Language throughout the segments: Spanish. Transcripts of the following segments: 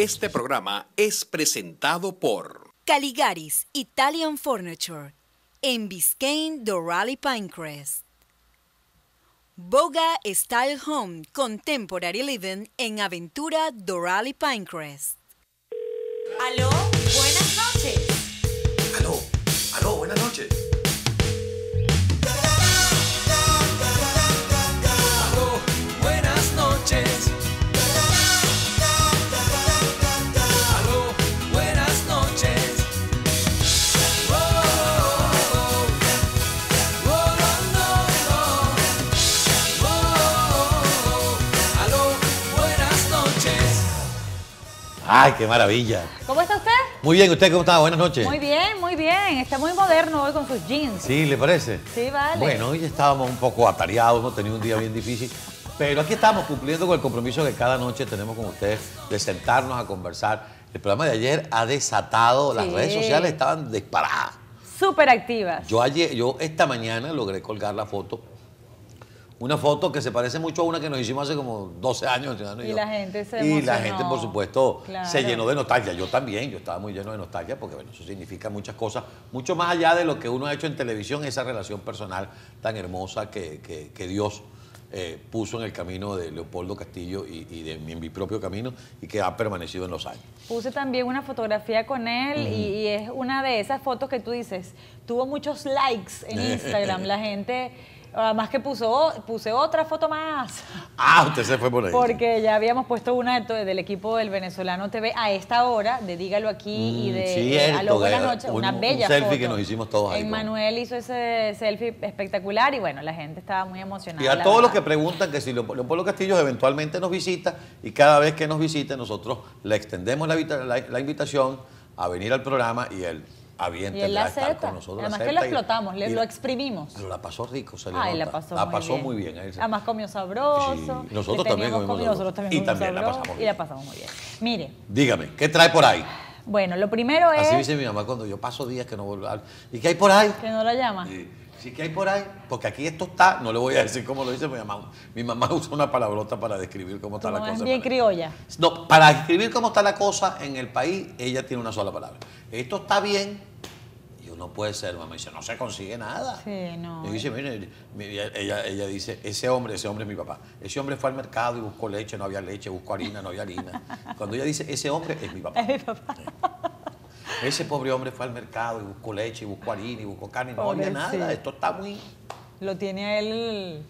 Este programa es presentado por Caligaris Italian Furniture en Biscayne, Dorali Pinecrest. Boga Style Home Contemporary Living en Aventura, Dorali Pinecrest. ¿Aló? Buenas Ay, qué maravilla. ¿Cómo está usted? Muy bien, ¿usted cómo está? Buenas noches. Muy bien, muy bien. Está muy moderno hoy con sus jeans. Sí, ¿le parece? Sí, vale. Bueno, hoy estábamos un poco atareados, hemos tenido un día bien difícil, pero aquí estamos cumpliendo con el compromiso que cada noche tenemos con ustedes de sentarnos a conversar. El programa de ayer ha desatado, las redes sociales estaban disparadas. Súper activas. Yo ayer, yo esta mañana logré colgar la foto una foto que se parece mucho a una que nos hicimos hace como 12 años. Y, la gente se emocionó. Y la gente, por supuesto, se llenó de nostalgia. Yo también, yo estaba muy lleno de nostalgia porque bueno, eso significa muchas cosas, mucho más allá de lo que uno ha hecho en televisión, esa relación personal tan hermosa que, Dios eh, puso en el camino de Leopoldo Castillo y, de mi, en mi propio camino y que ha permanecido en los años. Puse también una fotografía con él y, y, es una de esas fotos que tú dices, tuvo muchos likes en Instagram, la gente Además que puso, puse otra foto más. Ah, usted se fue por ahí. Porque ya habíamos puesto una del equipo del venezolano TV a esta hora, de Dígalo Aquí y mm, de eh, A lo Buenas Noches, una bella selfie que nos hicimos todos ahí. Pues. Manuel hizo ese selfie espectacular y bueno, la gente estaba muy emocionada. Y a todos los que preguntan que si Leopoldo Castillo eventualmente nos visita y cada vez que nos visite nosotros le extendemos la invitación a venir al programa y él avienta y la acepta, con nosotros. Además que lo explotamos, le, lo exprimimos. Pero la pasó rico, se le Ay, la pasó, la muy, pasó bien. muy bien. Eh, Además comió sabroso. Nosotros también comimos sabroso. también y también la pasamos bien. Y la pasamos muy bien. Mire. Dígame, ¿qué trae por ahí? Bueno, lo primero es... Así dice mi mamá cuando yo paso días que no vuelvo a ¿Y qué hay por ahí? Que no la llama. Sí. que hay por ahí, porque aquí esto está, no le voy a decir cómo lo dice mi mamá. Mi mamá usa una palabrota para describir cómo está la cosa. Es bien criolla. No, para describir cómo está la cosa en el país, ella tiene una sola palabra. Esto está bien, no puede ser, mamá. dice, no se consigue nada. Sí, no. Y dice, eh. mire, ella, dice, ese hombre, ese hombre es mi papá. Ese hombre fue al mercado y buscó leche, no había leche, buscó harina, no había harina. Cuando ella dice, ese hombre es mi papá. Es mi papá. Ese pobre hombre fue al mercado y buscó leche, y buscó harina, y buscó carne, y no había nada. Esto está muy... Lo tiene él...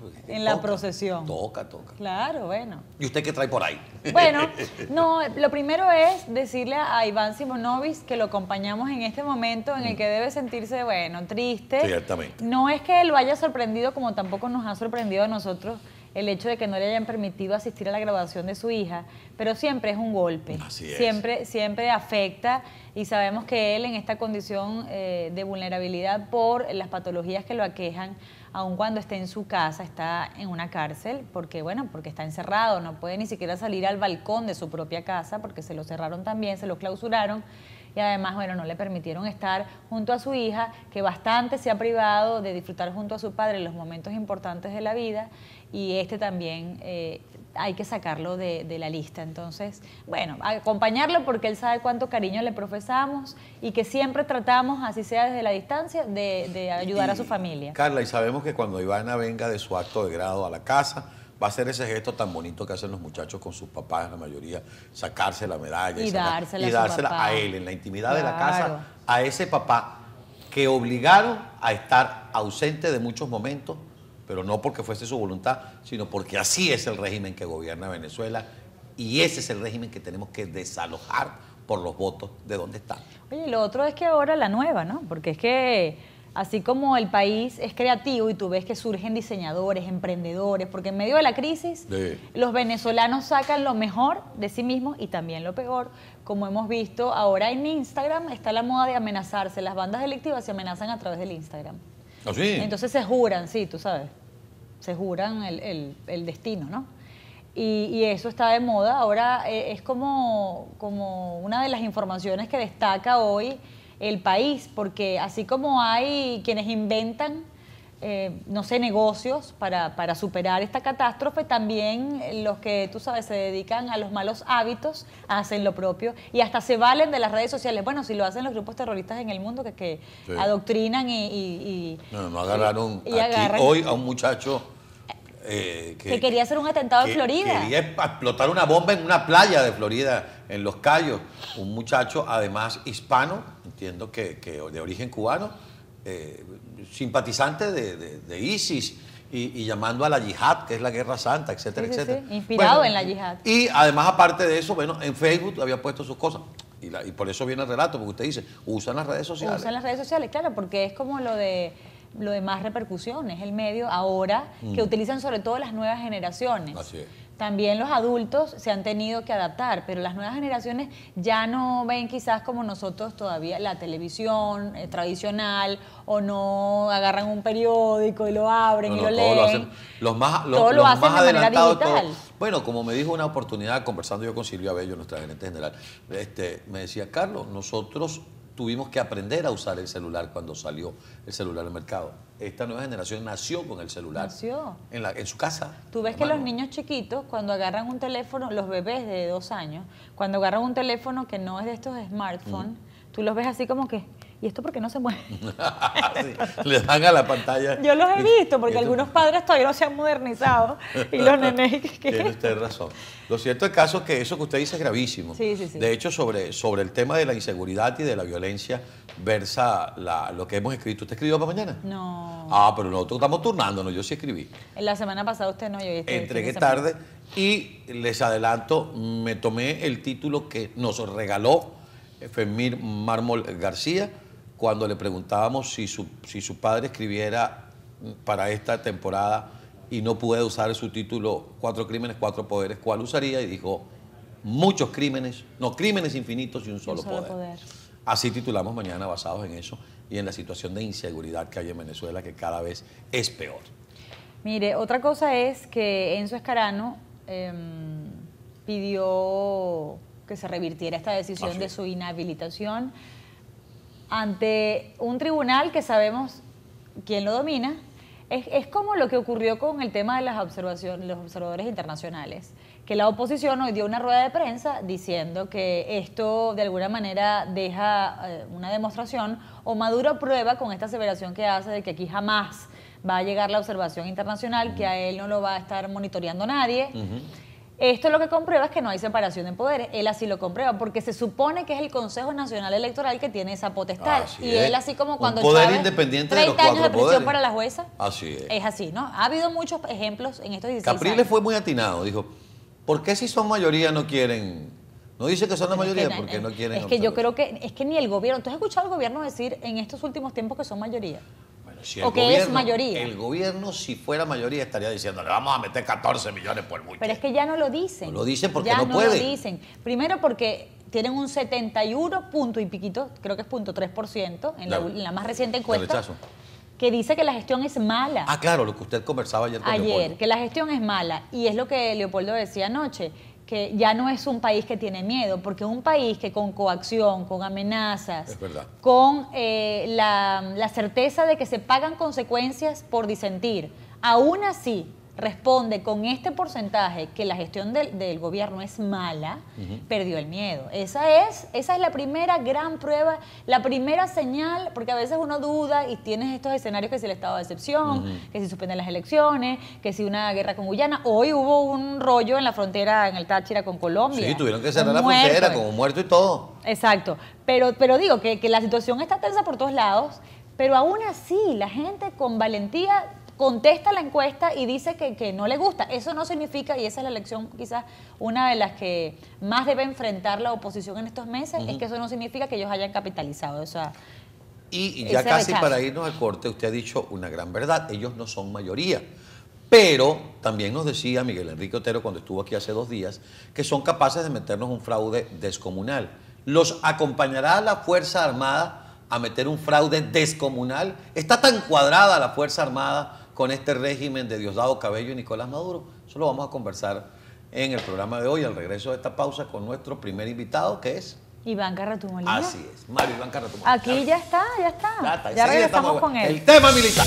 Pues, en la procesión. Toca, toca. Claro, bueno. ¿Y usted qué trae por ahí? Bueno, no, lo primero es decirle a Iván Simonovic que lo acompañamos en este momento en el mm. que debe sentirse, bueno, triste. No es que lo haya sorprendido como tampoco nos ha sorprendido a nosotros el hecho de que no le hayan permitido asistir a la grabación de su hija, pero siempre es un golpe. Siempre, siempre afecta y sabemos que él en esta condición eh, de vulnerabilidad por las patologías que lo aquejan, aun cuando esté en su casa, está en una cárcel, porque bueno, porque está encerrado, no puede ni siquiera salir al balcón de su propia casa, porque se lo cerraron también, se lo clausuraron y además, bueno, no le permitieron estar junto a su hija, que bastante se ha privado de disfrutar junto a su padre los momentos importantes de la vida y este también eh, hay que sacarlo de, la lista. Entonces, bueno, acompañarlo porque él sabe cuánto cariño le profesamos y que siempre tratamos, así sea desde la distancia, de, ayudar a su familia. Carla, y sabemos que cuando Ivana venga de su acto de grado a la casa, va a ser ese gesto tan bonito que hacen los muchachos con sus papás, la mayoría, sacarse la medalla y, dársela, a, él, en la intimidad de la casa, a ese papá que obligaron a estar ausente de muchos momentos pero no porque fuese su voluntad, sino porque así es el régimen que gobierna Venezuela y ese es el régimen que tenemos que desalojar por los votos de donde está. Oye, y lo otro es que ahora la nueva, ¿no? Porque es que así como el país es creativo y tú ves que surgen diseñadores, emprendedores, porque en medio de la crisis los venezolanos sacan lo mejor de sí mismos y también lo peor. Como hemos visto ahora en Instagram, está la moda de amenazarse. Las bandas delictivas se amenazan a través del Instagram. Ah, Entonces se juran, sí, tú sabes. Se juran el, destino, ¿no? Y, eso está de moda. Ahora eh, es como, como una de las informaciones que destaca hoy el país, porque así como hay quienes inventan eh, no sé, negocios para, superar esta catástrofe, también los que, tú sabes, se dedican a los malos hábitos hacen lo propio y hasta se valen de las redes sociales. Bueno, si lo hacen los grupos terroristas en el mundo que, adoctrinan y, y, No, no agarraron aquí hoy a un muchacho... Eh, que, quería hacer un atentado en Florida. Quería explotar una bomba en una playa de Florida, en Los Cayos. Un muchacho, además hispano, entiendo que, que de origen cubano, eh, simpatizante de, ISIS y, llamando a la yihad, que es la guerra santa, etcétera, etcétera. Sí. Inspirado en la yihad. Y además, aparte de eso, bueno, en Facebook había puesto sus cosas. Y, por eso viene el relato, porque usted dice, usan las redes sociales. Usan las redes sociales, claro, porque es como lo de lo de más repercusiones, es el medio ahora que mm. utilizan sobre todo las nuevas generaciones. Así es también los adultos se han tenido que adaptar, pero las nuevas generaciones ya no ven quizás como nosotros todavía la televisión eh, tradicional o no agarran un periódico y lo abren y lo leen. los más, de bueno, como me dijo una oportunidad conversando yo con Silvia Bello, nuestra gerente general, este, me decía, Carlos, nosotros tuvimos que aprender a usar el celular cuando salió el celular al mercado. Esta nueva generación nació con el celular. Nació. En, la, en su casa. Tú ves que los niños chiquitos, cuando agarran un teléfono, los bebés de dos años, cuando agarran un teléfono que no es de estos smartphones, tú los ves así como que ¿y esto por qué no se mueve? le dan a la pantalla. Yo los he visto, porque algunos padres todavía no se han modernizado y los nenes... ¿qué? Tiene usted razón. Lo cierto es caso que eso que usted dice es gravísimo. Sí, sí, sí. De hecho, sobre, sobre el tema de la inseguridad y de la violencia versa lo que hemos escrito. ¿Usted escribió para mañana? No. Ah, pero nosotros estamos turnándonos, yo sí escribí. En La semana pasada usted no, yo Entregué tarde y les adelanto, me tomé el título que nos regaló Femir Mármol García cuando le preguntábamos si su, padre escribiera para esta temporada y no puede usar su título Cuatro Crímenes, Cuatro Poderes, ¿cuál usaría? Y dijo, muchos crímenes, no, crímenes infinitos y un solo, poder. Así titulamos mañana basados en eso y en la situación de inseguridad que hay en Venezuela que cada vez es peor. Mire, otra cosa es que Enzo Escarano em, pidió que se revirtiera esta decisión de su inhabilitación ante un tribunal que sabemos quién lo domina. Es, como lo que ocurrió con el tema de las observaciones, los observadores internacionales, que la oposición hoy dio una rueda de prensa diciendo que esto de alguna manera deja eh, una demostración o Maduro prueba con esta aseveración que hace de que aquí jamás va a llegar la observación internacional, que a él no lo va a estar monitoreando nadie. Esto lo que comprueba es que no hay separación de poderes. Él así lo comprueba, porque se supone que es el Consejo Nacional Electoral que tiene esa potestad. y él así como cuando... Un independiente años de prisión para la jueza. Así es. Es así, ¿no? Ha habido muchos ejemplos en estos 16 Capriles fue muy atinado, dijo, ¿por qué si son mayoría no quieren no dice que son la mayoría porque no quieren. Es que yo creo que es que ni el gobierno. ¿Tú has escuchado al gobierno decir en estos últimos tiempos que son mayoría? o que es mayoría. El gobierno, si fuera mayoría, estaría diciendo, le vamos a meter 14 millones por mucho Pero es que ya no lo dicen. No lo dicen porque ya no, lo dicen. Primero porque tienen un 71 punto y piquito, creo que es punto 3% en la, en la más reciente encuesta que dice que la gestión es mala. Ah, claro, lo que usted conversaba ayer con Ayer, que la gestión es mala. Y es lo que Leopoldo decía anoche, que ya no es un país que tiene miedo, porque es un país que con coacción, con amenazas, con eh, la, la certeza de que se pagan consecuencias por disentir, aún así responde con este porcentaje que la gestión del, gobierno es mala, perdió el miedo. Esa es, esa es la primera gran prueba, la primera señal, porque a veces uno duda y tienes estos escenarios que si el estado de excepción, que si suspenden las elecciones, que si una guerra con Guyana. Hoy hubo un rollo en la frontera, en el Táchira con Colombia. Sí, tuvieron que cerrar la frontera como muerto y todo. Exacto. Pero, pero digo que, que la situación está tensa por todos lados, pero aún así la gente con valentía contesta la encuesta y dice que, no le gusta. Eso no significa, y esa es la elección quizás una de las que más debe enfrentar la oposición en estos meses, es que eso no significa que ellos hayan capitalizado o Y, ya casi para irnos al corte, usted ha dicho una gran verdad, ellos no son mayoría. Pero también nos decía Miguel Enrique Otero cuando estuvo aquí hace dos días que son capaces de meternos un fraude descomunal. ¿Los acompañará la Fuerza Armada a meter un fraude descomunal? ¿Está tan cuadrada la Fuerza Armada con este régimen de Diosdado Cabello y Nicolás Maduro? Eso lo vamos a conversar en el programa de hoy, al regreso de esta pausa, con nuestro primer invitado, que es... Iván Carratumolina. Así es, Mario Iván Carratumolina. Aquí ya está, ya está. Ya, está. ya regresamos con él. El tema militar.